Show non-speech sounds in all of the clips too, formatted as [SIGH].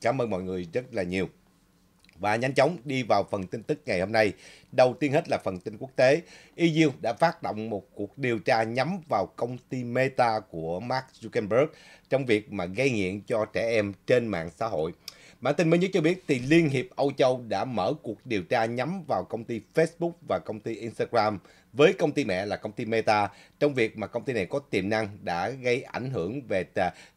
Cảm ơn mọi người rất là nhiều. Và nhanh chóng đi vào phần tin tức ngày hôm nay. Đầu tiên hết là phần tin quốc tế. EU đã phát động một cuộc điều tra nhắm vào công ty Meta của Mark Zuckerberg trong việc mà gây nghiện cho trẻ em trên mạng xã hội. Bản tin mới nhất cho biết thì Liên hiệp Âu Châu đã mở cuộc điều tra nhắm vào công ty Facebook và công ty Instagram với công ty mẹ là công ty Meta trong việc mà công ty này có tiềm năng đã gây ảnh hưởng về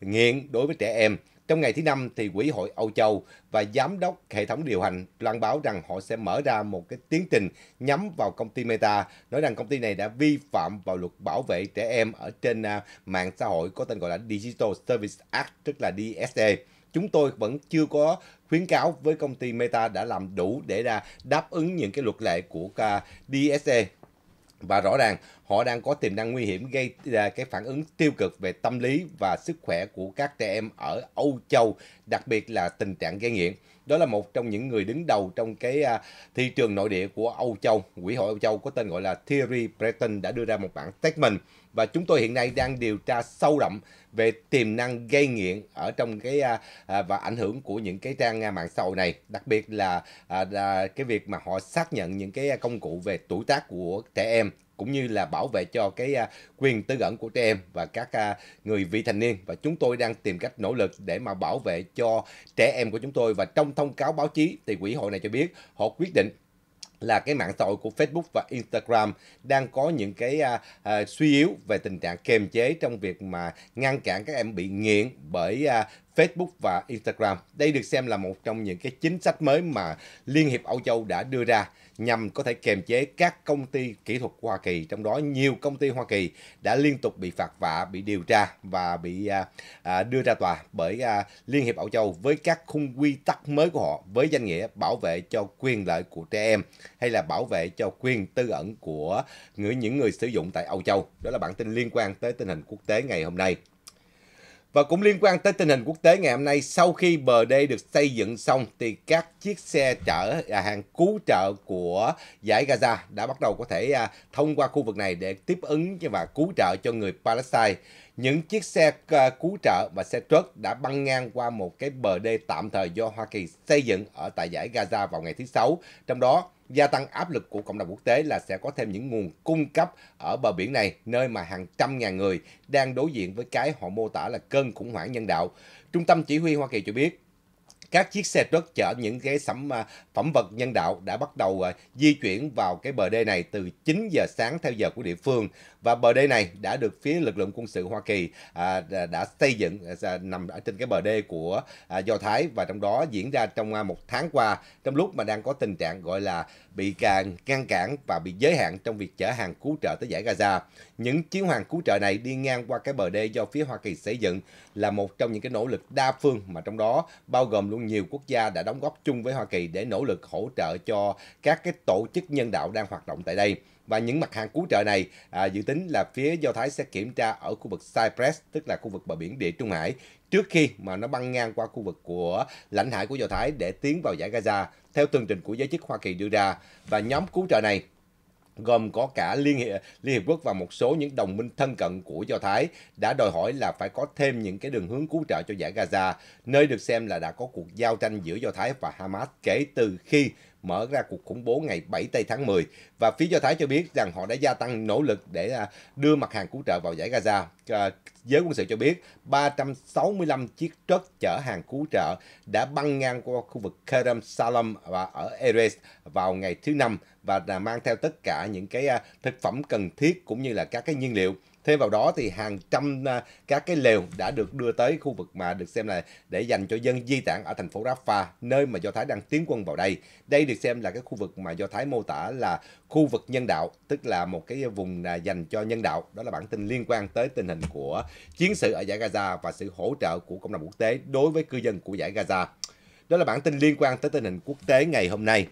nghiện đối với trẻ em trong ngày thứ năm thì Quỹ hội Âu Châu và giám đốc hệ thống điều hành loan báo rằng họ sẽ mở ra một cái tiến trình nhắm vào công ty Meta, nói rằng công ty này đã vi phạm vào luật bảo vệ trẻ em ở trên à, mạng xã hội có tên gọi là Digital Service Act tức là DSA. E. Chúng tôi vẫn chưa có khuyến cáo với công ty Meta đã làm đủ để ra à, đáp ứng những cái luật lệ của à, DSA e và rõ ràng họ đang có tiềm năng nguy hiểm gây ra à, cái phản ứng tiêu cực về tâm lý và sức khỏe của các trẻ em ở Âu Châu, đặc biệt là tình trạng gây nghiện. Đó là một trong những người đứng đầu trong cái à, thị trường nội địa của Âu Châu. Quỹ hội Âu Châu có tên gọi là Thierry Breton đã đưa ra một bản statement và chúng tôi hiện nay đang điều tra sâu rộng về tiềm năng gây nghiện ở trong cái à, à và ảnh hưởng của những cái trang à, mạng xã hội này đặc biệt là, à, là cái việc mà họ xác nhận những cái à, công cụ về tuổi tác của trẻ em cũng như là bảo vệ cho cái quyền tư ẩn của trẻ em và các người vị thành niên và chúng tôi đang tìm cách nỗ lực để mà bảo vệ cho trẻ em của chúng tôi và trong thông cáo báo chí thì quỹ hội này cho biết họ quyết định là cái mạng xã hội của Facebook và Instagram đang có những cái à, à, suy yếu về tình trạng kềm chế trong việc mà ngăn cản các em bị nghiện bởi à, Facebook và Instagram. Đây được xem là một trong những cái chính sách mới mà Liên hiệp Âu Châu đã đưa ra nhằm có thể kiềm chế các công ty kỹ thuật Hoa Kỳ, trong đó nhiều công ty Hoa Kỳ đã liên tục bị phạt vạ, bị điều tra và bị à, à, đưa ra tòa bởi à, Liên hiệp Âu Châu với các khung quy tắc mới của họ với danh nghĩa bảo vệ cho quyền lợi của trẻ em hay là bảo vệ cho quyền tư ẩn của những người sử dụng tại Âu Châu. Đó là bản tin liên quan tới tình hình quốc tế ngày hôm nay. Và cũng liên quan tới tình hình quốc tế ngày hôm nay, sau khi bờ đê được xây dựng xong thì các chiếc xe chở à, hàng cứu trợ của giải Gaza đã bắt đầu có thể à, thông qua khu vực này để tiếp ứng và cứu trợ cho người Palestine. Những chiếc xe à, cứu trợ và xe truck đã băng ngang qua một cái bờ đê tạm thời do Hoa Kỳ xây dựng ở tại giải Gaza vào ngày thứ Sáu. Trong đó, gia tăng áp lực của cộng đồng quốc tế là sẽ có thêm những nguồn cung cấp ở bờ biển này, nơi mà hàng trăm ngàn người đang đối diện với cái họ mô tả là cơn khủng hoảng nhân đạo. Trung tâm Chỉ huy Hoa Kỳ cho biết, các chiếc xe trớt chở những cái sắm à, phẩm vật nhân đạo đã bắt đầu à, di chuyển vào cái bờ đê này từ 9 giờ sáng theo giờ của địa phương và bờ đê này đã được phía lực lượng quân sự Hoa Kỳ à, đã xây dựng à, nằm ở trên cái bờ đê của à, Do Thái và trong đó diễn ra trong à, một tháng qua trong lúc mà đang có tình trạng gọi là bị càng ngăn cản và bị giới hạn trong việc chở hàng cứu trợ tới giải Gaza. Những chiến hàng cứu trợ này đi ngang qua cái bờ đê do phía Hoa Kỳ xây dựng là một trong những cái nỗ lực đa phương mà trong đó bao gồm luôn nhiều quốc gia đã đóng góp chung với Hoa Kỳ để nỗ lực hỗ trợ cho các cái tổ chức nhân đạo đang hoạt động tại đây. Và những mặt hàng cứu trợ này à, dự tính là phía Do Thái sẽ kiểm tra ở khu vực Cyprus, tức là khu vực bờ biển Địa Trung Hải, trước khi mà nó băng ngang qua khu vực của lãnh hải của Do Thái để tiến vào giải Gaza, theo tường trình của giới chức Hoa Kỳ đưa ra. Và nhóm cứu trợ này gồm có cả Liên Hiệp, Liên Hiệp Quốc và một số những đồng minh thân cận của Do Thái đã đòi hỏi là phải có thêm những cái đường hướng cứu trợ cho giải Gaza, nơi được xem là đã có cuộc giao tranh giữa Do Thái và Hamas kể từ khi mở ra cuộc khủng bố ngày 7 tây tháng 10 và phía Do Thái cho biết rằng họ đã gia tăng nỗ lực để à, đưa mặt hàng cứu trợ vào giải Gaza. Giới quân sự cho biết 365 chiếc trớt chở hàng cứu trợ đã băng ngang qua khu vực Kerem Salem và ở Erez vào ngày thứ năm và đã mang theo tất cả những cái à, thực phẩm cần thiết cũng như là các cái nhiên liệu. Thêm vào đó thì hàng trăm à, các cái lều đã được đưa tới khu vực mà được xem là để dành cho dân di tản ở thành phố Rafah, nơi mà Do Thái đang tiến quân vào đây. Đây được xem là cái khu vực mà Do Thái mô tả là khu vực nhân đạo, tức là một cái vùng à, dành cho nhân đạo. Đó là bản tin liên quan tới tình hình của chiến sự ở giải Gaza và sự hỗ trợ của cộng đồng quốc tế đối với cư dân của giải Gaza. Đó là bản tin liên quan tới tình hình quốc tế ngày hôm nay.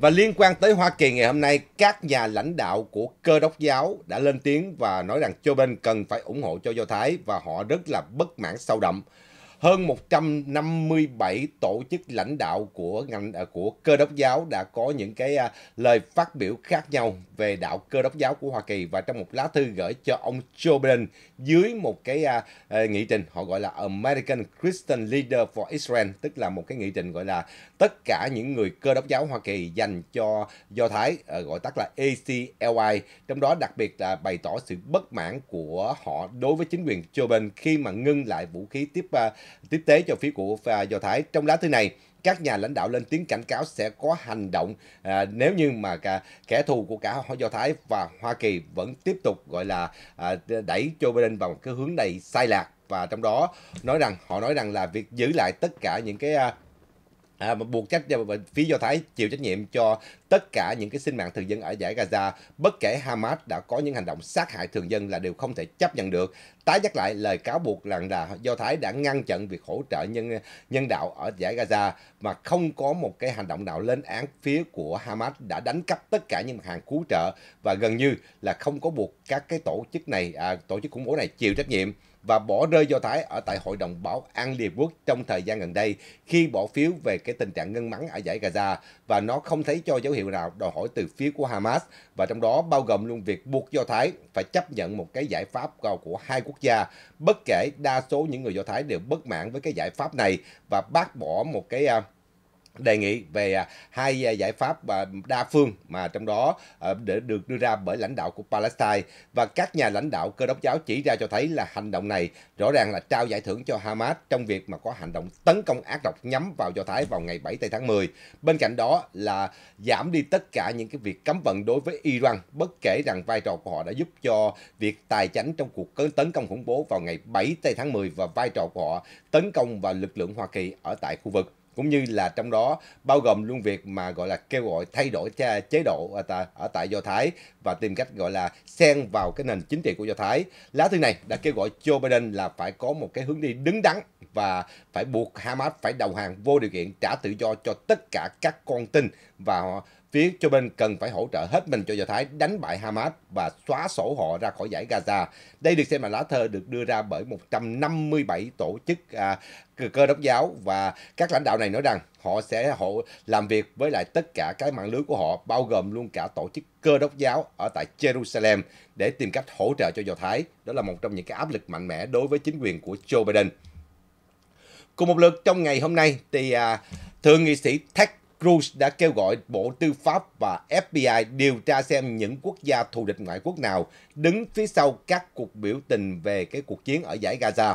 Và liên quan tới Hoa Kỳ ngày hôm nay, các nhà lãnh đạo của cơ đốc giáo đã lên tiếng và nói rằng Joe Biden cần phải ủng hộ cho Do Thái và họ rất là bất mãn sâu đậm hơn 157 tổ chức lãnh đạo của ngành à, của Cơ đốc giáo đã có những cái à, lời phát biểu khác nhau về đạo Cơ đốc giáo của Hoa Kỳ và trong một lá thư gửi cho ông Joe Biden dưới một cái à, nghị trình họ gọi là American Christian Leader for Israel tức là một cái nghị trình gọi là tất cả những người Cơ đốc giáo Hoa Kỳ dành cho Do Thái gọi tắt là ACLI trong đó đặc biệt là bày tỏ sự bất mãn của họ đối với chính quyền Joe Biden khi mà ngưng lại vũ khí tiếp tiếp tế cho phía của à, Do Thái. Trong lá thư này, các nhà lãnh đạo lên tiếng cảnh cáo sẽ có hành động à, nếu như mà cả, kẻ thù của cả Do Thái và Hoa Kỳ vẫn tiếp tục gọi là à, đẩy Joe Biden vào một cái hướng này sai lạc và trong đó nói rằng họ nói rằng là việc giữ lại tất cả những cái à, À, mà buộc trách phía Do Thái chịu trách nhiệm cho tất cả những cái sinh mạng thường dân ở giải Gaza, bất kể Hamas đã có những hành động sát hại thường dân là điều không thể chấp nhận được. Tái nhắc lại lời cáo buộc rằng là Do Thái đã ngăn chặn việc hỗ trợ nhân nhân đạo ở giải Gaza mà không có một cái hành động nào lên án phía của Hamas đã đánh cắp tất cả những mặt hàng cứu trợ và gần như là không có buộc các cái tổ chức này, à, tổ chức khủng bố này chịu trách nhiệm và bỏ rơi Do Thái ở tại Hội đồng Bảo an Liên Quốc trong thời gian gần đây khi bỏ phiếu về cái tình trạng ngân mắng ở giải Gaza và nó không thấy cho dấu hiệu nào đòi hỏi từ phía của Hamas và trong đó bao gồm luôn việc buộc Do Thái phải chấp nhận một cái giải pháp của hai quốc gia bất kể đa số những người Do Thái đều bất mãn với cái giải pháp này và bác bỏ một cái à, đề nghị về à, hai à, giải pháp à, đa phương mà trong đó để được đưa ra bởi lãnh đạo của Palestine và các nhà lãnh đạo cơ đốc giáo chỉ ra cho thấy là hành động này rõ ràng là trao giải thưởng cho Hamas trong việc mà có hành động tấn công ác độc nhắm vào Do Thái vào ngày 7 tây tháng 10. Bên cạnh đó là giảm đi tất cả những cái việc cấm vận đối với Iran bất kể rằng vai trò của họ đã giúp cho việc tài chánh trong cuộc tấn công khủng bố vào ngày 7 tây tháng 10 và vai trò của họ tấn công vào lực lượng Hoa Kỳ ở tại khu vực cũng như là trong đó bao gồm luôn việc mà gọi là kêu gọi thay đổi chế độ à, ở tại, Do Thái và tìm cách gọi là xen vào cái nền chính trị của Do Thái. Lá thư này đã kêu gọi Joe Biden là phải có một cái hướng đi đứng đắn và phải buộc Hamas phải đầu hàng vô điều kiện trả tự do cho tất cả các con tin và họ Phía cho bên cần phải hỗ trợ hết mình cho Do Thái đánh bại Hamas và xóa sổ họ ra khỏi giải Gaza. Đây được xem là lá thơ được đưa ra bởi 157 tổ chức à, cơ đốc giáo và các lãnh đạo này nói rằng họ sẽ hộ làm việc với lại tất cả cái mạng lưới của họ bao gồm luôn cả tổ chức cơ đốc giáo ở tại Jerusalem để tìm cách hỗ trợ cho Do Thái. Đó là một trong những cái áp lực mạnh mẽ đối với chính quyền của Joe Biden. Cùng một lượt trong ngày hôm nay thì à, thượng nghị sĩ Ted Cruz đã kêu gọi Bộ Tư pháp và FBI điều tra xem những quốc gia thù địch ngoại quốc nào đứng phía sau các cuộc biểu tình về cái cuộc chiến ở giải Gaza.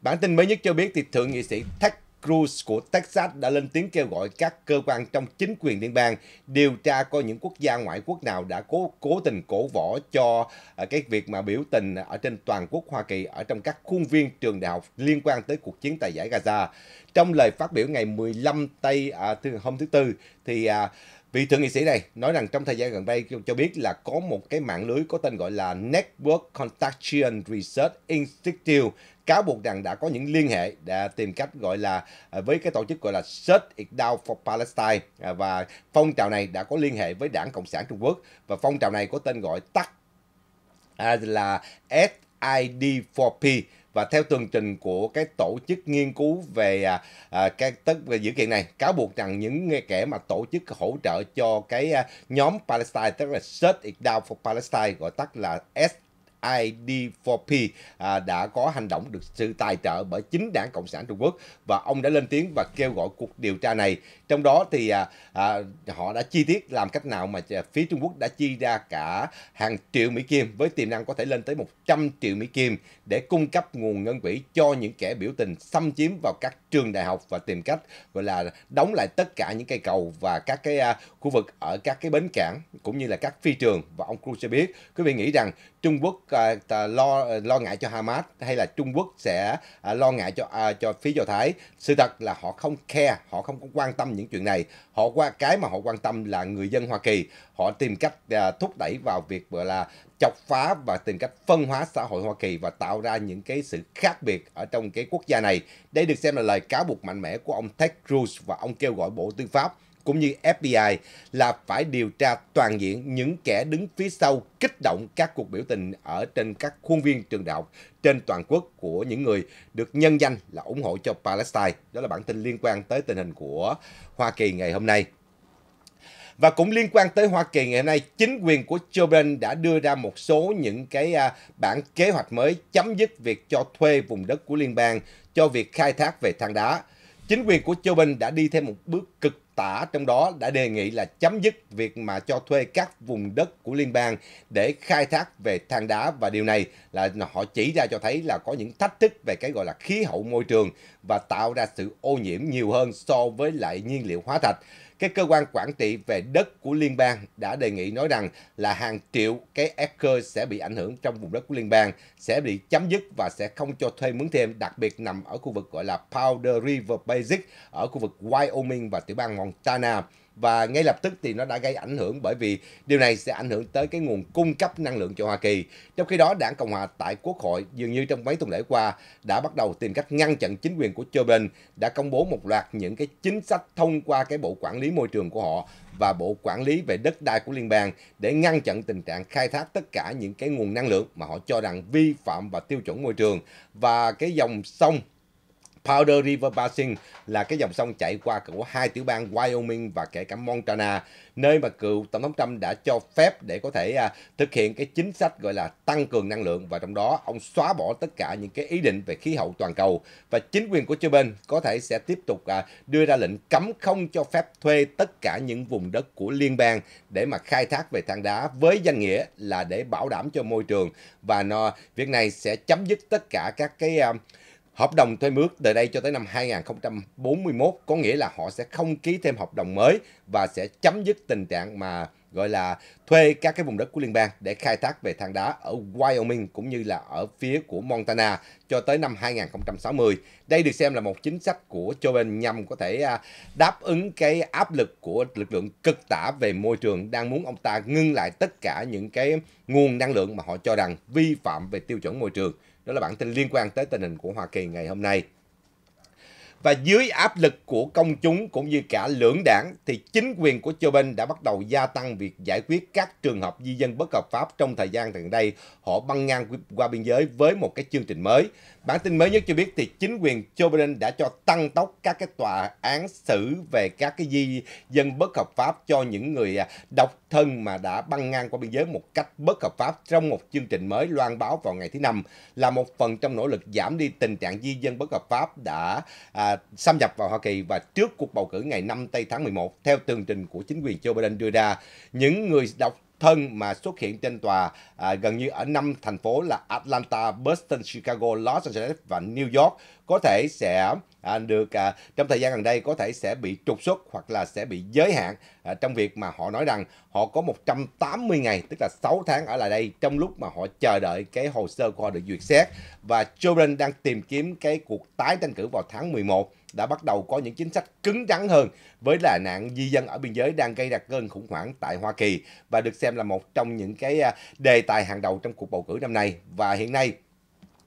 Bản tin mới nhất cho biết thì Thượng nghị sĩ Ted Cruz của Texas đã lên tiếng kêu gọi các cơ quan trong chính quyền liên bang điều tra coi những quốc gia ngoại quốc nào đã cố cố tình cổ võ cho à, cái việc mà biểu tình ở trên toàn quốc Hoa Kỳ ở trong các khuôn viên trường đại học liên quan tới cuộc chiến tại giải Gaza. Trong lời phát biểu ngày 15 tây à, hôm thứ tư thì à, Vị thượng nghị sĩ này nói rằng trong thời gian gần đây cho biết là có một cái mạng lưới có tên gọi là Network Contagion Research Institute cáo buộc rằng đã có những liên hệ đã tìm cách gọi là à, với cái tổ chức gọi là Shut It Down for Palestine à, và phong trào này đã có liên hệ với đảng Cộng sản Trung Quốc và phong trào này có tên gọi tắt à, là SID4P và theo tường trình của cái tổ chức nghiên cứu về à, cái tất về dữ kiện này cáo buộc rằng những kẻ mà tổ chức hỗ trợ cho cái à, nhóm Palestine tức là Shut It Down for Palestine gọi tắt là S ID4P à, đã có hành động được sự tài trợ bởi chính đảng Cộng sản Trung Quốc và ông đã lên tiếng và kêu gọi cuộc điều tra này. Trong đó thì à, à, họ đã chi tiết làm cách nào mà à, phía Trung Quốc đã chi ra cả hàng triệu Mỹ Kim với tiềm năng có thể lên tới 100 triệu Mỹ Kim để cung cấp nguồn ngân quỹ cho những kẻ biểu tình xâm chiếm vào các trường đại học và tìm cách gọi là đóng lại tất cả những cây cầu và các cái à, khu vực ở các cái bến cảng cũng như là các phi trường và ông Cruz cho biết quý vị nghĩ rằng Trung Quốc À, lo ờ, lo ngại cho Hamas hay là Trung Quốc sẽ à, lo ngại cho à, cho phía Do Thái. Sự thật là họ không care, họ không có quan tâm những chuyện này. Họ qua cái mà họ quan tâm là người dân Hoa Kỳ. Họ tìm cách thúc đẩy vào việc gọi là chọc phá và tìm cách phân hóa xã hội Hoa Kỳ và tạo ra những cái sự khác biệt ở trong cái quốc gia này. Đây được xem là lời cáo buộc mạnh mẽ của ông Ted Cruz và ông kêu gọi Bộ Tư pháp cũng như FBI là phải điều tra toàn diện những kẻ đứng phía sau kích động các cuộc biểu tình ở trên các khuôn viên trường đại học trên toàn quốc của những người được nhân danh là ủng hộ cho Palestine. Đó là bản tin liên quan tới tình hình của Hoa Kỳ ngày hôm nay. Và cũng liên quan tới Hoa Kỳ ngày hôm nay, chính quyền của Joe Biden đã đưa ra một số những cái à, bản kế hoạch mới chấm dứt việc cho thuê vùng đất của liên bang cho việc khai thác về than đá. Chính quyền của Joe Biden đã đi thêm một bước cực tả trong đó đã đề nghị là chấm dứt việc mà cho thuê các vùng đất của liên bang để khai thác về than đá và điều này là họ chỉ ra cho thấy là có những thách thức về cái gọi là khí hậu môi trường và tạo ra sự ô nhiễm nhiều hơn so với lại nhiên liệu hóa thạch. Các cơ quan quản trị về đất của liên bang đã đề nghị nói rằng là hàng triệu cái acre sẽ bị ảnh hưởng trong vùng đất của liên bang, sẽ bị chấm dứt và sẽ không cho thuê mướn thêm, đặc biệt nằm ở khu vực gọi là Powder River Basin ở khu vực Wyoming và tiểu bang Montana và ngay lập tức thì nó đã gây ảnh hưởng bởi vì điều này sẽ ảnh hưởng tới cái nguồn cung cấp năng lượng cho Hoa Kỳ. Trong khi đó, Đảng Cộng hòa tại Quốc hội dường như trong mấy tuần lễ qua đã bắt đầu tìm cách ngăn chặn chính quyền của Joe Biden đã công bố một loạt những cái chính sách thông qua cái Bộ Quản lý Môi trường của họ và Bộ Quản lý về đất đai của liên bang để ngăn chặn tình trạng khai thác tất cả những cái nguồn năng lượng mà họ cho rằng vi phạm và tiêu chuẩn môi trường và cái dòng sông Powder River Basin là cái dòng sông chảy qua của hai tiểu bang Wyoming và kể cả Montana, nơi mà cựu Tổng thống Trump đã cho phép để có thể à, thực hiện cái chính sách gọi là tăng cường năng lượng và trong đó ông xóa bỏ tất cả những cái ý định về khí hậu toàn cầu và chính quyền của Joe Biden có thể sẽ tiếp tục à, đưa ra lệnh cấm không cho phép thuê tất cả những vùng đất của liên bang để mà khai thác về than đá với danh nghĩa là để bảo đảm cho môi trường và nó việc này sẽ chấm dứt tất cả các cái uh, Hợp đồng thuê mướn từ đây cho tới năm 2041 có nghĩa là họ sẽ không ký thêm hợp đồng mới và sẽ chấm dứt tình trạng mà gọi là thuê các cái vùng đất của liên bang để khai thác về than đá ở Wyoming cũng như là ở phía của Montana cho tới năm 2060. Đây được xem là một chính sách của Joe Biden nhằm có thể à, đáp ứng cái áp lực của lực lượng cực tả về môi trường đang muốn ông ta ngưng lại tất cả những cái nguồn năng lượng mà họ cho rằng vi phạm về tiêu chuẩn môi trường. Đó là bản tin liên quan tới tình hình của Hoa Kỳ ngày hôm nay. Và dưới áp lực của công chúng cũng như cả lưỡng đảng thì chính quyền của Joe Biden đã bắt đầu gia tăng việc giải quyết các trường hợp di dân bất hợp pháp trong thời gian gần đây. Họ băng ngang qua biên giới với một cái chương trình mới Bản tin mới nhất cho biết thì chính quyền Joe Biden đã cho tăng tốc các cái tòa án xử về các cái di dân bất hợp pháp cho những người à, độc thân mà đã băng ngang qua biên giới một cách bất hợp pháp trong một chương trình mới loan báo vào ngày thứ năm là một phần trong nỗ lực giảm đi tình trạng di dân bất hợp pháp đã à, xâm nhập vào Hoa Kỳ và trước cuộc bầu cử ngày 5 tây tháng 11 theo tường trình của chính quyền Joe Biden đưa ra những người độc thân mà xuất hiện trên tòa à, gần như ở năm thành phố là Atlanta, Boston, Chicago, Los Angeles và New York có thể sẽ à, được à, trong thời gian gần đây có thể sẽ bị trục xuất hoặc là sẽ bị giới hạn à, trong việc mà họ nói rằng họ có 180 ngày tức là 6 tháng ở lại đây trong lúc mà họ chờ đợi cái hồ sơ của họ được duyệt xét và Joe Biden đang tìm kiếm cái cuộc tái tranh cử vào tháng 11 đã bắt đầu có những chính sách cứng rắn hơn với là nạn di dân ở biên giới đang gây ra cơn khủng hoảng tại Hoa Kỳ và được xem là một trong những cái à, đề tài hàng đầu trong cuộc bầu cử năm nay. Và hiện nay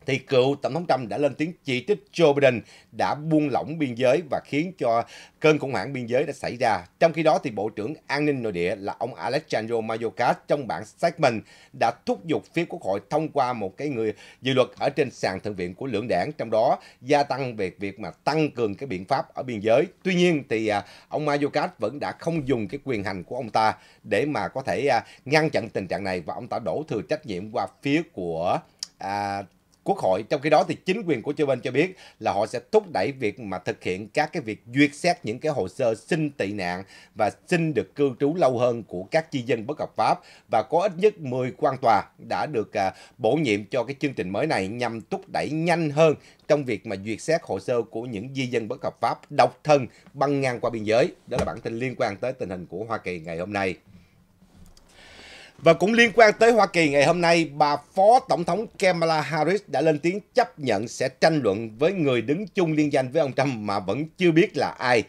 thì cựu Tổng thống Trump đã lên tiếng chỉ trích Joe Biden đã buông lỏng biên giới và khiến cho cơn khủng hoảng biên giới đã xảy ra. Trong khi đó, thì Bộ trưởng An ninh Nội địa là ông alejandro Mayorkas trong bản statement đã thúc giục phía Quốc hội thông qua một cái người dự luật ở trên sàn thượng viện của lưỡng đảng, trong đó gia tăng về việc mà tăng cường cái biện pháp ở biên giới. Tuy nhiên thì à, ông Mayorkas vẫn đã không dùng cái quyền hành của ông ta để mà có thể à, ngăn chặn tình trạng này và ông ta đổ thừa trách nhiệm qua phía của à, Quốc hội. Trong khi đó thì chính quyền của Joe Biden cho biết là họ sẽ thúc đẩy việc mà thực hiện các cái việc duyệt xét những cái hồ sơ xin tị nạn và xin được cư trú lâu hơn của các di dân bất hợp pháp và có ít nhất 10 quan tòa đã được à, bổ nhiệm cho cái chương trình mới này nhằm thúc đẩy nhanh hơn trong việc mà duyệt xét hồ sơ của những di dân bất hợp pháp độc thân băng ngang qua biên giới. Đó là bản tin liên quan tới tình hình của Hoa Kỳ ngày hôm nay. Và cũng liên quan tới Hoa Kỳ ngày hôm nay, bà Phó Tổng thống Kamala Harris đã lên tiếng chấp nhận sẽ tranh luận với người đứng chung liên danh với ông Trump mà vẫn chưa biết là ai.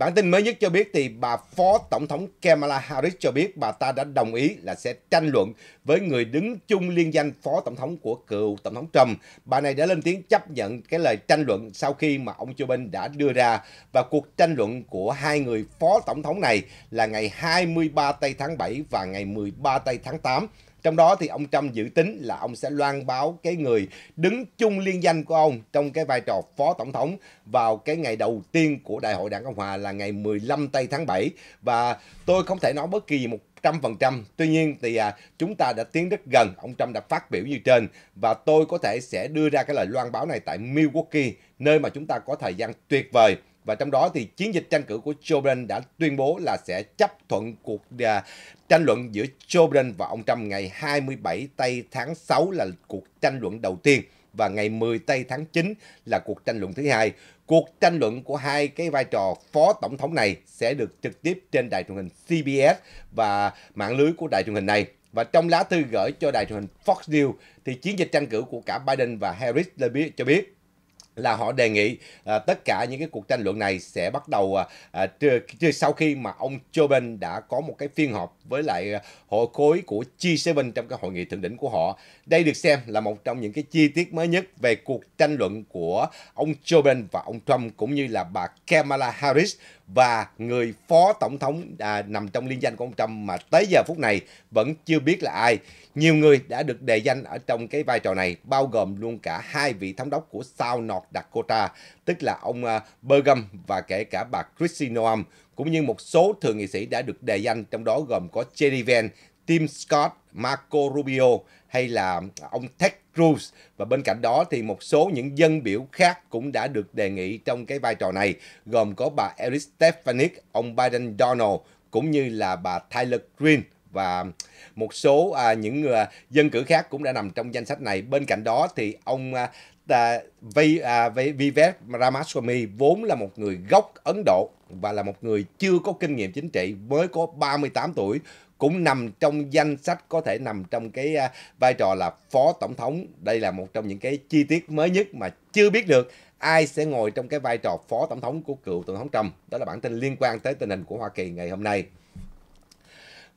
Bản tin mới nhất cho biết thì bà Phó Tổng thống Kamala Harris cho biết bà ta đã đồng ý là sẽ tranh luận với người đứng chung liên danh Phó Tổng thống của cựu Tổng thống Trump. Bà này đã lên tiếng chấp nhận cái lời tranh luận sau khi mà ông Joe Biden đã đưa ra và cuộc tranh luận của hai người Phó Tổng thống này là ngày 23 tây tháng 7 và ngày 13 tây tháng 8 trong đó thì ông Trump dự tính là ông sẽ loan báo cái người đứng chung liên danh của ông trong cái vai trò phó tổng thống vào cái ngày đầu tiên của Đại hội Đảng Cộng Hòa là ngày 15 tây tháng 7 và tôi không thể nói bất kỳ một trăm phần trăm. Tuy nhiên thì à, chúng ta đã tiến rất gần. Ông Trump đã phát biểu như trên và tôi có thể sẽ đưa ra cái lời loan báo này tại Milwaukee, nơi mà chúng ta có thời gian tuyệt vời và trong đó thì chiến dịch tranh cử của Joe Biden đã tuyên bố là sẽ chấp thuận cuộc à, tranh luận giữa Joe Biden và ông Trump ngày 27 tây tháng 6 là cuộc tranh luận đầu tiên và ngày 10 tây tháng 9 là cuộc tranh luận thứ hai. Cuộc tranh luận của hai cái vai trò phó tổng thống này sẽ được trực tiếp trên đài truyền hình CBS và mạng lưới của đài truyền hình này. Và trong lá thư gửi cho đài truyền hình Fox News thì chiến dịch tranh cử của cả Biden và Harris cho biết là họ đề nghị à, tất cả những cái cuộc tranh luận này sẽ bắt đầu à, à trừ, sau khi mà ông Joe Biden đã có một cái phiên họp với lại à, hội khối của G7 trong cái hội nghị thượng đỉnh của họ. Đây được xem là một trong những cái chi tiết mới nhất về cuộc tranh luận của ông Joe Biden và ông Trump cũng như là bà Kamala Harris và người phó tổng thống à, nằm trong liên danh của ông Trump mà tới giờ phút này vẫn chưa biết là ai. Nhiều người đã được đề danh ở trong cái vai trò này, bao gồm luôn cả hai vị thống đốc của South North Dakota, tức là ông à, Burgum và kể cả bà Kristi Noam, cũng như một số thượng nghị sĩ đã được đề danh, trong đó gồm có Jerry Van Tim Scott, Marco Rubio hay là ông Ted Cruz và bên cạnh đó thì một số những dân biểu khác cũng đã được đề nghị trong cái vai trò này gồm có bà Eric Stefanik, ông Biden Donald cũng như là bà Tyler Green và một số à, những người à, dân cử khác cũng đã nằm trong danh sách này. Bên cạnh đó thì ông à, à, Vivek Ramaswamy vốn là một người gốc Ấn Độ và là một người chưa có kinh nghiệm chính trị mới có 38 tuổi cũng nằm trong danh sách có thể nằm trong cái à, vai trò là phó tổng thống. Đây là một trong những cái chi tiết mới nhất mà chưa biết được ai sẽ ngồi trong cái vai trò phó tổng thống của cựu tổng thống Trump. Đó là bản tin liên quan tới tình hình của Hoa Kỳ ngày hôm nay.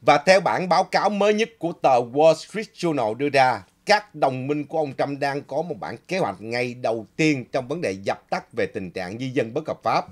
Và theo bản báo cáo mới nhất của tờ Wall Street Journal đưa ra, các đồng minh của ông Trump đang có một bản kế hoạch ngay đầu tiên trong vấn đề dập tắt về tình trạng di dân bất hợp pháp.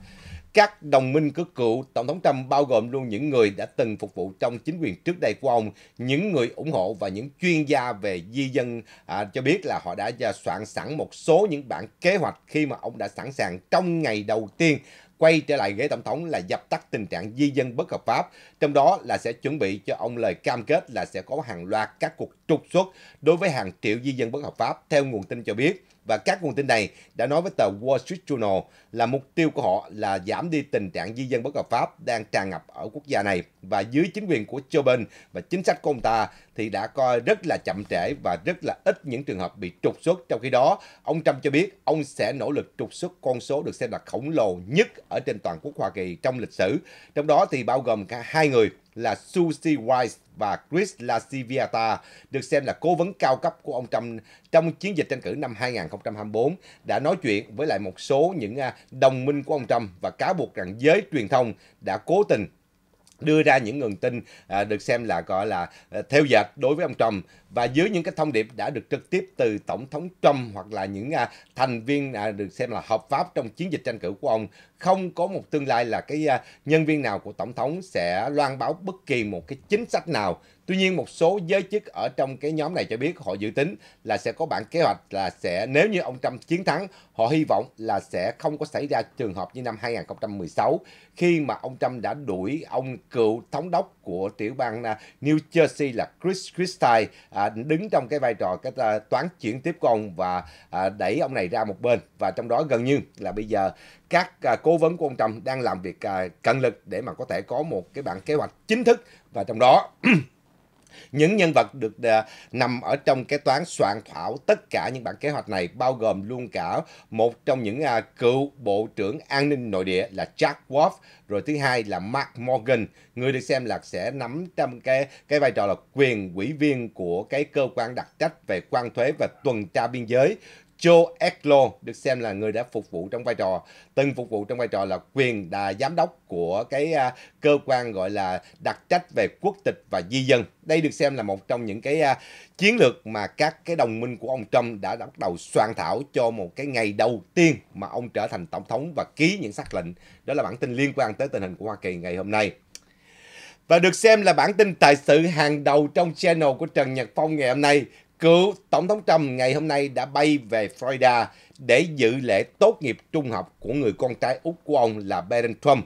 Các đồng minh cực cựu Tổng thống Trump bao gồm luôn những người đã từng phục vụ trong chính quyền trước đây của ông, những người ủng hộ và những chuyên gia về di dân à, cho biết là họ đã soạn sẵn một số những bản kế hoạch khi mà ông đã sẵn sàng trong ngày đầu tiên quay trở lại ghế tổng thống là dập tắt tình trạng di dân bất hợp pháp, trong đó là sẽ chuẩn bị cho ông lời cam kết là sẽ có hàng loạt các cuộc trục xuất đối với hàng triệu di dân bất hợp pháp theo nguồn tin cho biết và các nguồn tin này đã nói với tờ Wall Street Journal là mục tiêu của họ là giảm đi tình trạng di dân bất hợp pháp đang tràn ngập ở quốc gia này và dưới chính quyền của Joe Biden và chính sách của ông ta thì đã coi rất là chậm trễ và rất là ít những trường hợp bị trục xuất. Trong khi đó, ông Trump cho biết ông sẽ nỗ lực trục xuất con số được xem là khổng lồ nhất ở trên toàn quốc Hoa Kỳ trong lịch sử. Trong đó thì bao gồm cả hai người là Susie Wise và Chris LaCiviata được xem là cố vấn cao cấp của ông Trump trong chiến dịch tranh cử năm 2024 đã nói chuyện với lại một số những à, đồng minh của ông Trump và cáo buộc rằng giới truyền thông đã cố tình đưa ra những nguồn tin à, được xem là gọi là à, theo dệt đối với ông Trump và dưới những cái thông điệp đã được trực tiếp từ tổng thống Trump hoặc là những à, thành viên à, được xem là hợp pháp trong chiến dịch tranh cử của ông không có một tương lai là cái à, nhân viên nào của tổng thống sẽ loan báo bất kỳ một cái chính sách nào. Tuy nhiên một số giới chức ở trong cái nhóm này cho biết họ dự tính là sẽ có bản kế hoạch là sẽ nếu như ông Trump chiến thắng, họ hy vọng là sẽ không có xảy ra trường hợp như năm 2016 khi mà ông Trump đã đuổi ông cựu thống đốc của tiểu bang à, New Jersey là Chris Christie à, đứng trong cái vai trò cái à, toán chuyển tiếp của ông và à, đẩy ông này ra một bên và trong đó gần như là bây giờ các à, cố vấn của ông Trump đang làm việc à, cận lực để mà có thể có một cái bản kế hoạch chính thức và trong đó [CLEARS THROAT] những nhân vật được à, nằm ở trong cái toán soạn thảo tất cả những bản kế hoạch này bao gồm luôn cả một trong những cựu bộ trưởng an ninh nội địa là Jack Wolf rồi thứ hai là Mark Morgan người được xem là sẽ nắm trong cái cái vai trò là quyền ủy viên của cái cơ quan đặc trách về quan thuế và tuần tra biên giới Joe Eklo được xem là người đã phục vụ trong vai trò từng phục vụ trong vai trò là quyền đà giám đốc của cái uh, cơ quan gọi là đặc trách về quốc tịch và di dân. Đây được xem là một trong những cái uh, chiến lược mà các cái đồng minh của ông Trump đã bắt đầu soạn thảo cho một cái ngày đầu tiên mà ông trở thành tổng thống và ký những sắc lệnh. Đó là bản tin liên quan tới tình hình của Hoa Kỳ ngày hôm nay. Và được xem là bản tin tài sự hàng đầu trong channel của Trần Nhật Phong ngày hôm nay cựu Tổng thống Trump ngày hôm nay đã bay về Florida để dự lễ tốt nghiệp trung học của người con trai Úc của ông là Biden Trump.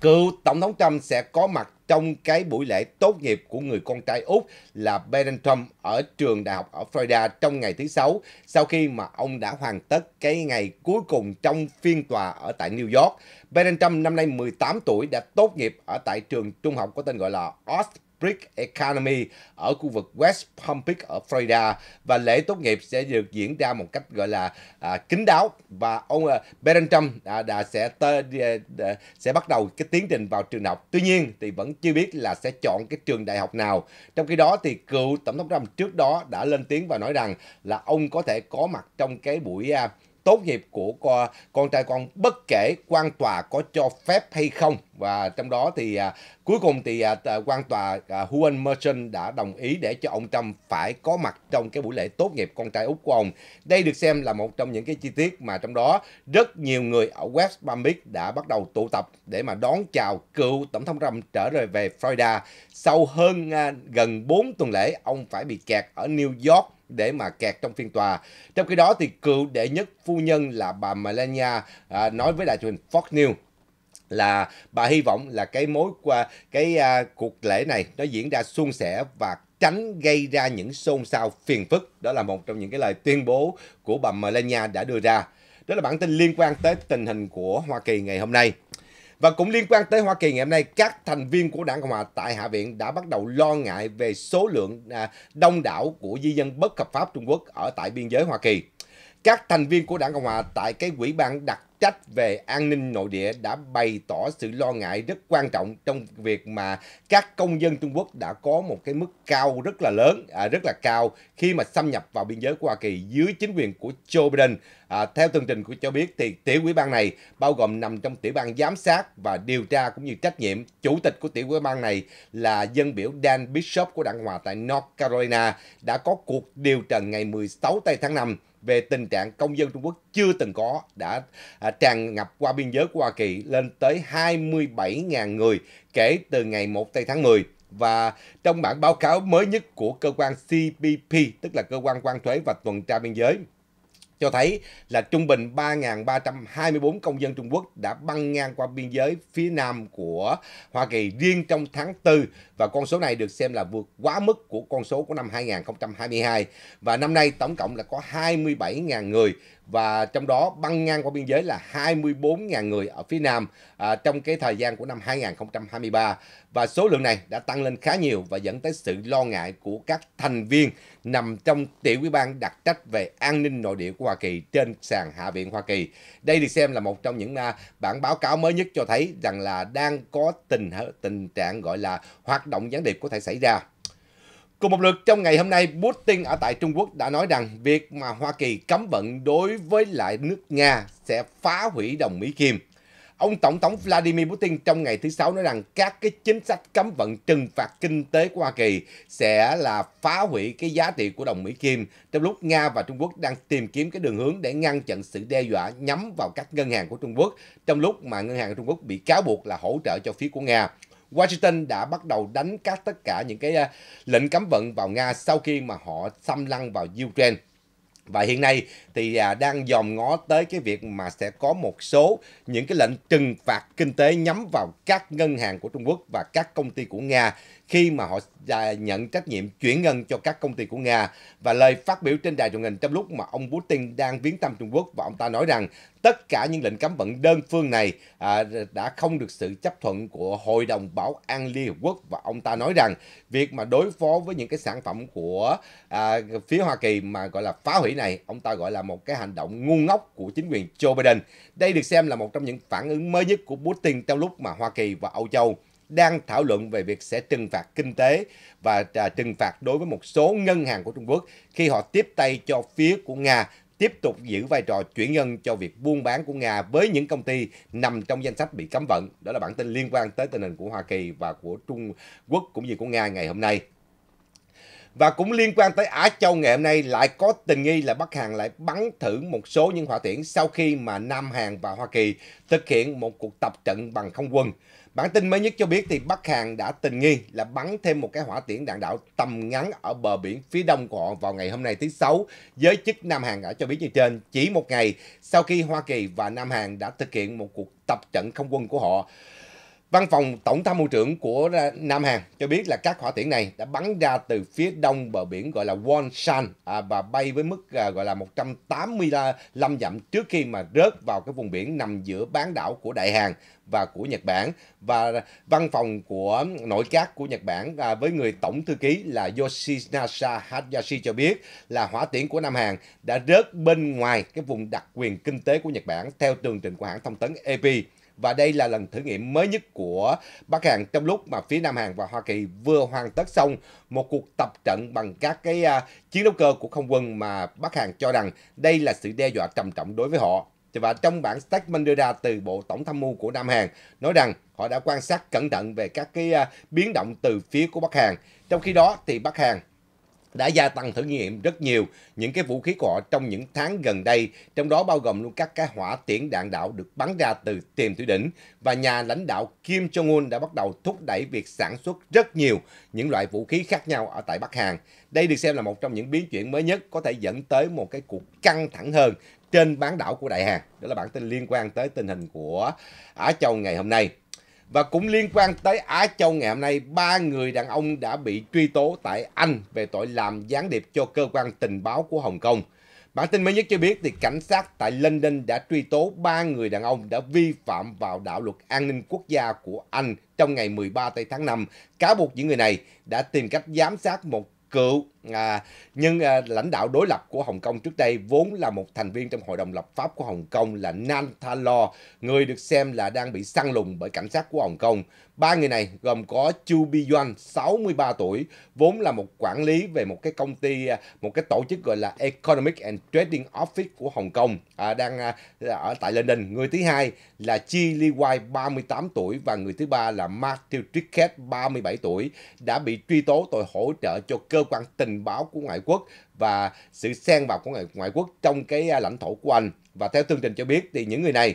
Cựu Tổng thống Trump sẽ có mặt trong cái buổi lễ tốt nghiệp của người con trai Úc là Biden Trump ở trường đại học ở Florida trong ngày thứ Sáu sau khi mà ông đã hoàn tất cái ngày cuối cùng trong phiên tòa ở tại New York. Biden Trump năm nay 18 tuổi đã tốt nghiệp ở tại trường trung học có tên gọi là Ost Brick Economy ở khu vực West Palm Beach ở Florida và lễ tốt nghiệp sẽ được diễn ra một cách gọi là à, kín đáo và ông à, Biden Trump à, đã sẽ tơ, à, sẽ bắt đầu cái tiến trình vào trường học. Tuy nhiên thì vẫn chưa biết là sẽ chọn cái trường đại học nào. Trong khi đó thì cựu tổng thống Trump trước đó đã lên tiếng và nói rằng là ông có thể có mặt trong cái buổi à, tốt nghiệp của con, con trai con bất kể quan tòa có cho phép hay không và trong đó thì à, cuối cùng thì à, quan tòa à, Huan Merchant đã đồng ý để cho ông Trump phải có mặt trong cái buổi lễ tốt nghiệp con trai út của ông. Đây được xem là một trong những cái chi tiết mà trong đó rất nhiều người ở West Palm Beach đã bắt đầu tụ tập để mà đón chào cựu tổng thống Trump trở về về Florida sau hơn à, gần 4 tuần lễ ông phải bị kẹt ở New York để mà kẹt trong phiên tòa. Trong khi đó thì cựu đệ nhất phu nhân là bà Melania à, nói với đài truyền hình Fox News là bà hy vọng là cái mối qua cái à, cuộc lễ này nó diễn ra suôn sẻ và tránh gây ra những xôn xao phiền phức. Đó là một trong những cái lời tuyên bố của bà Melania đã đưa ra. Đó là bản tin liên quan tới tình hình của Hoa Kỳ ngày hôm nay. Và cũng liên quan tới Hoa Kỳ ngày hôm nay, các thành viên của Đảng Cộng hòa tại Hạ viện đã bắt đầu lo ngại về số lượng à, đông đảo của di dân bất hợp pháp Trung Quốc ở tại biên giới Hoa Kỳ. Các thành viên của Đảng Cộng hòa tại cái quỹ ban đặc trách về an ninh nội địa đã bày tỏ sự lo ngại rất quan trọng trong việc mà các công dân Trung Quốc đã có một cái mức cao rất là lớn, à, rất là cao khi mà xâm nhập vào biên giới của Hoa Kỳ dưới chính quyền của Joe Biden. À, theo tường trình của cho biết thì tiểu ủy ban này bao gồm nằm trong tiểu ban giám sát và điều tra cũng như trách nhiệm. Chủ tịch của tiểu ủy ban này là dân biểu Dan Bishop của đảng Hòa tại North Carolina đã có cuộc điều trần ngày 16 tây tháng 5 về tình trạng công dân Trung Quốc chưa từng có đã à, tràn ngập qua biên giới của Hoa Kỳ lên tới 27.000 người kể từ ngày 1 tây tháng 10 và trong bản báo cáo mới nhất của cơ quan CBP tức là cơ quan quan thuế và tuần tra biên giới cho thấy là trung bình 3.324 công dân Trung Quốc đã băng ngang qua biên giới phía nam của Hoa Kỳ riêng trong tháng 4 và con số này được xem là vượt quá mức của con số của năm 2022 và năm nay tổng cộng là có 27.000 người và trong đó băng ngang qua biên giới là 24.000 người ở phía Nam à, trong cái thời gian của năm 2023 và số lượng này đã tăng lên khá nhiều và dẫn tới sự lo ngại của các thành viên nằm trong tiểu ủy ban đặc trách về an ninh nội địa của Hoa Kỳ trên sàn Hạ viện Hoa Kỳ. Đây được xem là một trong những à, bản báo cáo mới nhất cho thấy rằng là đang có tình tình trạng gọi là hoạt động gián điệp có thể xảy ra Cùng một lượt trong ngày hôm nay, Putin ở tại Trung Quốc đã nói rằng việc mà Hoa Kỳ cấm vận đối với lại nước Nga sẽ phá hủy đồng Mỹ Kim. Ông Tổng thống Vladimir Putin trong ngày thứ Sáu nói rằng các cái chính sách cấm vận trừng phạt kinh tế của Hoa Kỳ sẽ là phá hủy cái giá trị của đồng Mỹ Kim, trong lúc Nga và Trung Quốc đang tìm kiếm cái đường hướng để ngăn chặn sự đe dọa nhắm vào các ngân hàng của Trung Quốc, trong lúc mà ngân hàng của Trung Quốc bị cáo buộc là hỗ trợ cho phía của Nga. Washington đã bắt đầu đánh các tất cả những cái à, lệnh cấm vận vào Nga sau khi mà họ xâm lăng vào Ukraine. Và hiện nay thì à, đang dòm ngó tới cái việc mà sẽ có một số những cái lệnh trừng phạt kinh tế nhắm vào các ngân hàng của Trung Quốc và các công ty của Nga khi mà họ à, nhận trách nhiệm chuyển ngân cho các công ty của Nga. Và lời phát biểu trên đài truyền hình trong lúc mà ông Putin đang viếng thăm Trung Quốc và ông ta nói rằng tất cả những lệnh cấm vận đơn phương này à, đã không được sự chấp thuận của Hội đồng Bảo an Liên Hợp Quốc và ông ta nói rằng việc mà đối phó với những cái sản phẩm của à, phía Hoa Kỳ mà gọi là phá hủy này, ông ta gọi là một cái hành động ngu ngốc của chính quyền Joe Biden. Đây được xem là một trong những phản ứng mới nhất của Putin trong lúc mà Hoa Kỳ và Âu Châu đang thảo luận về việc sẽ trừng phạt kinh tế và à, trừng phạt đối với một số ngân hàng của Trung Quốc khi họ tiếp tay cho phía của Nga tiếp tục giữ vai trò chuyển ngân cho việc buôn bán của Nga với những công ty nằm trong danh sách bị cấm vận. Đó là bản tin liên quan tới tình hình của Hoa Kỳ và của Trung Quốc cũng như của Nga ngày hôm nay. Và cũng liên quan tới Á Châu ngày hôm nay lại có tình nghi là Bắc Hàn lại bắn thử một số những hỏa tiễn sau khi mà Nam Hàn và Hoa Kỳ thực hiện một cuộc tập trận bằng không quân. Bản tin mới nhất cho biết thì Bắc Hàn đã tình nghi là bắn thêm một cái hỏa tiễn đạn đạo tầm ngắn ở bờ biển phía đông của họ vào ngày hôm nay thứ Sáu. Giới chức Nam Hàn đã cho biết như trên, chỉ một ngày sau khi Hoa Kỳ và Nam Hàn đã thực hiện một cuộc tập trận không quân của họ. Văn phòng Tổng tham mưu trưởng của Nam Hàn cho biết là các hỏa tiễn này đã bắn ra từ phía đông bờ biển gọi là Wonshan à, và bay với mức à, gọi là 185 dặm trước khi mà rớt vào cái vùng biển nằm giữa bán đảo của Đại Hàn và của Nhật Bản. Và văn phòng của nội các của Nhật Bản à, với người tổng thư ký là Yoshinasa Hayashi cho biết là hỏa tiễn của Nam Hàn đã rớt bên ngoài cái vùng đặc quyền kinh tế của Nhật Bản theo tường trình của hãng thông tấn AP. Và đây là lần thử nghiệm mới nhất của Bắc Hàn trong lúc mà phía Nam Hàn và Hoa Kỳ vừa hoàn tất xong một cuộc tập trận bằng các cái uh, chiến đấu cơ của không quân mà Bắc Hàn cho rằng đây là sự đe dọa trầm trọng đối với họ. Và trong bản statement đưa ra từ Bộ Tổng tham mưu của Nam Hàn nói rằng họ đã quan sát cẩn thận về các cái uh, biến động từ phía của Bắc Hàn. Trong khi đó thì Bắc Hàn đã gia tăng thử nghiệm rất nhiều những cái vũ khí của họ trong những tháng gần đây, trong đó bao gồm luôn các cái hỏa tiễn đạn đạo được bắn ra từ tiềm thủy đỉnh và nhà lãnh đạo Kim Jong-un đã bắt đầu thúc đẩy việc sản xuất rất nhiều những loại vũ khí khác nhau ở tại Bắc Hàn. Đây được xem là một trong những biến chuyển mới nhất có thể dẫn tới một cái cuộc căng thẳng hơn trên bán đảo của Đại Hàn. Đó là bản tin liên quan tới tình hình của Á Châu ngày hôm nay. Và cũng liên quan tới Á Châu ngày hôm nay, ba người đàn ông đã bị truy tố tại Anh về tội làm gián điệp cho cơ quan tình báo của Hồng Kông. Bản tin mới nhất cho biết thì cảnh sát tại London đã truy tố ba người đàn ông đã vi phạm vào đạo luật an ninh quốc gia của Anh trong ngày 13 tây tháng 5. Cáo buộc những người này đã tìm cách giám sát một cựu à, nhưng à, lãnh đạo đối lập của Hồng Kông trước đây vốn là một thành viên trong Hội đồng lập pháp của Hồng Kông là Nan Tha-lo, người được xem là đang bị săn lùng bởi cảnh sát của Hồng Kông. Ba người này gồm có Chu Bi Yuan, 63 tuổi, vốn là một quản lý về một cái công ty, à, một cái tổ chức gọi là Economic and Trading Office của Hồng Kông, à, đang à, ở tại London. Người thứ hai là Chi Li Wai, 38 tuổi và người thứ ba là Matthew Trickett, 37 tuổi, đã bị truy tố tội hỗ trợ cho cơ quan tình tình báo của ngoại quốc và sự xen vào của ngoại, quốc trong cái à, lãnh thổ của anh. Và theo chương trình cho biết thì những người này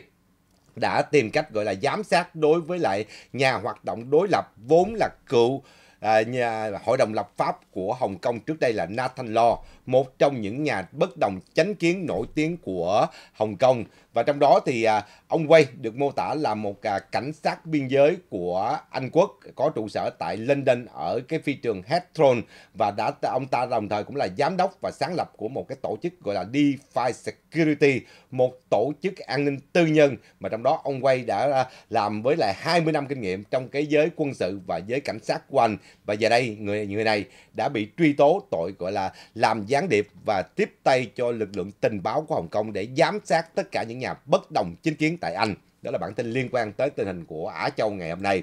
đã tìm cách gọi là giám sát đối với lại nhà hoạt động đối lập vốn là cựu À, nhà, hội đồng lập pháp của Hồng Kông trước đây là Nathan Law, một trong những nhà bất đồng chánh kiến nổi tiếng của Hồng Kông. Và trong đó thì à, ông Wei được mô tả là một à, cảnh sát biên giới của Anh Quốc có trụ sở tại London ở cái phi trường Heathrow và đã ông ta đồng thời cũng là giám đốc và sáng lập của một cái tổ chức gọi là DeFi Security Security, một tổ chức an ninh tư nhân mà trong đó ông Quay đã à, làm với lại 20 năm kinh nghiệm trong cái giới quân sự và giới cảnh sát của anh. Và giờ đây, người người này đã bị truy tố tội gọi là làm gián điệp và tiếp tay cho lực lượng tình báo của Hồng Kông để giám sát tất cả những nhà bất đồng chính kiến tại Anh. Đó là bản tin liên quan tới tình hình của Á Châu ngày hôm nay.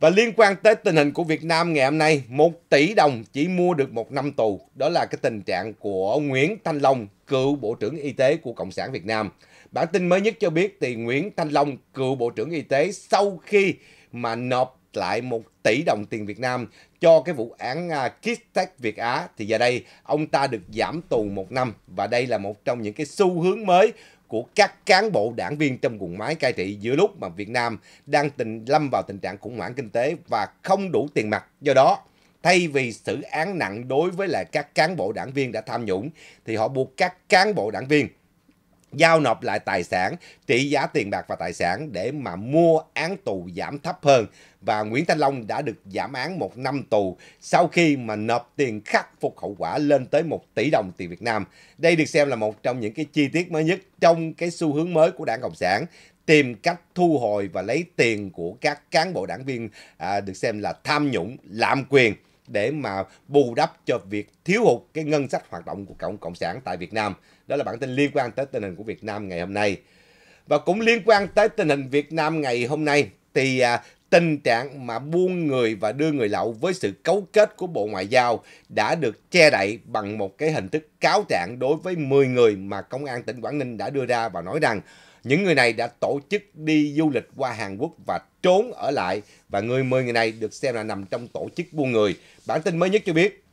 Và liên quan tới tình hình của Việt Nam ngày hôm nay, 1 tỷ đồng chỉ mua được một năm tù. Đó là cái tình trạng của Nguyễn Thanh Long, cựu Bộ trưởng Y tế của Cộng sản Việt Nam. Bản tin mới nhất cho biết tiền Nguyễn Thanh Long, cựu Bộ trưởng Y tế sau khi mà nộp lại 1 tỷ đồng tiền Việt Nam cho cái vụ án à, Kistech Việt Á thì giờ đây ông ta được giảm tù một năm và đây là một trong những cái xu hướng mới của các cán bộ đảng viên trong quần máy cai trị giữa lúc mà Việt Nam đang tình lâm vào tình trạng khủng hoảng kinh tế và không đủ tiền mặt. Do đó, thay vì xử án nặng đối với lại các cán bộ đảng viên đã tham nhũng thì họ buộc các cán bộ đảng viên giao nộp lại tài sản, trị giá tiền bạc và tài sản để mà mua án tù giảm thấp hơn. Và Nguyễn Thanh Long đã được giảm án một năm tù sau khi mà nộp tiền khắc phục hậu quả lên tới 1 tỷ đồng tiền Việt Nam. Đây được xem là một trong những cái chi tiết mới nhất trong cái xu hướng mới của Đảng Cộng sản tìm cách thu hồi và lấy tiền của các cán bộ đảng viên à, được xem là tham nhũng, lạm quyền để mà bù đắp cho việc thiếu hụt cái ngân sách hoạt động của cộng cộng sản tại Việt Nam. Đó là bản tin liên quan tới tình hình của Việt Nam ngày hôm nay. Và cũng liên quan tới tình hình Việt Nam ngày hôm nay thì à, tình trạng mà buôn người và đưa người lậu với sự cấu kết của Bộ Ngoại giao đã được che đậy bằng một cái hình thức cáo trạng đối với 10 người mà Công an tỉnh Quảng Ninh đã đưa ra và nói rằng những người này đã tổ chức đi du lịch qua Hàn Quốc và trốn ở lại và người 10 người này được xem là nằm trong tổ chức buôn người. Bản tin mới nhất cho biết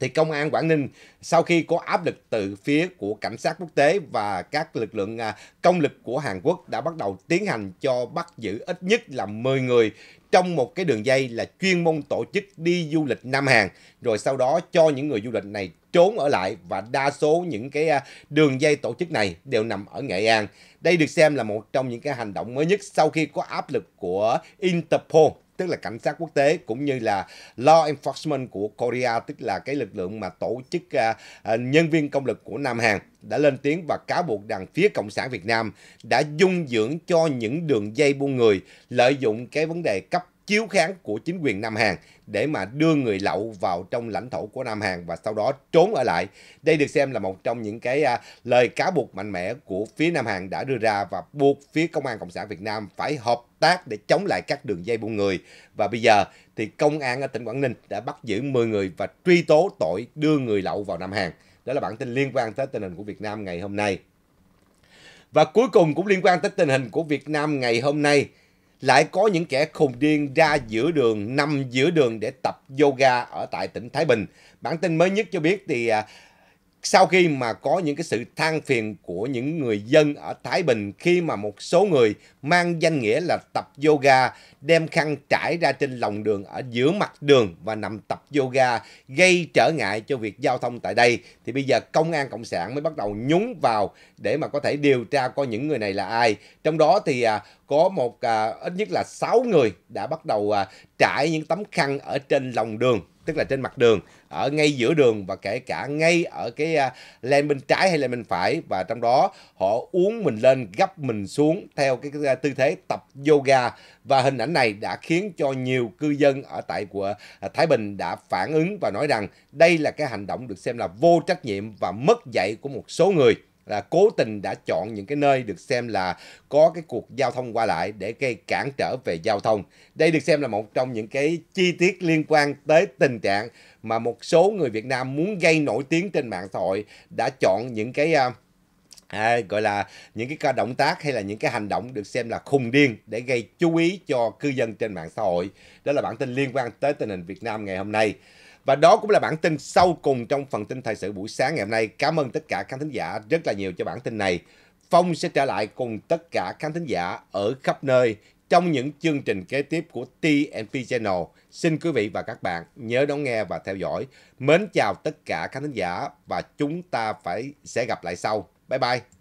thì công an Quảng Ninh sau khi có áp lực từ phía của cảnh sát quốc tế và các lực lượng à, công lực của Hàn Quốc đã bắt đầu tiến hành cho bắt giữ ít nhất là 10 người trong một cái đường dây là chuyên môn tổ chức đi du lịch Nam Hàn rồi sau đó cho những người du lịch này trốn ở lại và đa số những cái à, đường dây tổ chức này đều nằm ở Nghệ An. Đây được xem là một trong những cái hành động mới nhất sau khi có áp lực của Interpol tức là cảnh sát quốc tế cũng như là law enforcement của Korea tức là cái lực lượng mà tổ chức uh, nhân viên công lực của Nam Hàn đã lên tiếng và cáo buộc rằng phía Cộng sản Việt Nam đã dung dưỡng cho những đường dây buôn người lợi dụng cái vấn đề cấp chiếu kháng của chính quyền Nam Hàn để mà đưa người lậu vào trong lãnh thổ của Nam Hàn và sau đó trốn ở lại. Đây được xem là một trong những cái à, lời cáo buộc mạnh mẽ của phía Nam Hàn đã đưa ra và buộc phía Công an Cộng sản Việt Nam phải hợp tác để chống lại các đường dây buôn người. Và bây giờ thì công an ở tỉnh Quảng Ninh đã bắt giữ 10 người và truy tố tội đưa người lậu vào Nam Hàn. Đó là bản tin liên quan tới tình hình của Việt Nam ngày hôm nay. Và cuối cùng cũng liên quan tới tình hình của Việt Nam ngày hôm nay lại có những kẻ khùng điên ra giữa đường, nằm giữa đường để tập yoga ở tại tỉnh Thái Bình. Bản tin mới nhất cho biết thì à, sau khi mà có những cái sự than phiền của những người dân ở Thái Bình khi mà một số người mang danh nghĩa là tập yoga đem khăn trải ra trên lòng đường ở giữa mặt đường và nằm tập yoga gây trở ngại cho việc giao thông tại đây thì bây giờ công an cộng sản mới bắt đầu nhúng vào để mà có thể điều tra coi những người này là ai trong đó thì à, có một à, ít nhất là 6 người đã bắt đầu à, trải những tấm khăn ở trên lòng đường tức là trên mặt đường ở ngay giữa đường và kể cả ngay ở cái à, lane bên trái hay lane bên phải và trong đó họ uống mình lên gấp mình xuống theo cái à, tư thế tập yoga và hình ảnh này đã khiến cho nhiều cư dân ở tại của à, Thái Bình đã phản ứng và nói rằng đây là cái hành động được xem là vô trách nhiệm và mất dạy của một số người là cố tình đã chọn những cái nơi được xem là có cái cuộc giao thông qua lại để gây cản trở về giao thông. Đây được xem là một trong những cái chi tiết liên quan tới tình trạng mà một số người Việt Nam muốn gây nổi tiếng trên mạng xã hội đã chọn những cái à, à gọi là những cái ca động tác hay là những cái hành động được xem là khùng điên để gây chú ý cho cư dân trên mạng xã hội. Đó là bản tin liên quan tới tình hình Việt Nam ngày hôm nay. Và đó cũng là bản tin sau cùng trong phần tin thời sự buổi sáng ngày hôm nay. Cảm ơn tất cả khán thính giả rất là nhiều cho bản tin này. Phong sẽ trở lại cùng tất cả khán thính giả ở khắp nơi trong những chương trình kế tiếp của TNP Channel. Xin quý vị và các bạn nhớ đón nghe và theo dõi. Mến chào tất cả khán thính giả và chúng ta phải sẽ gặp lại sau. Bye bye!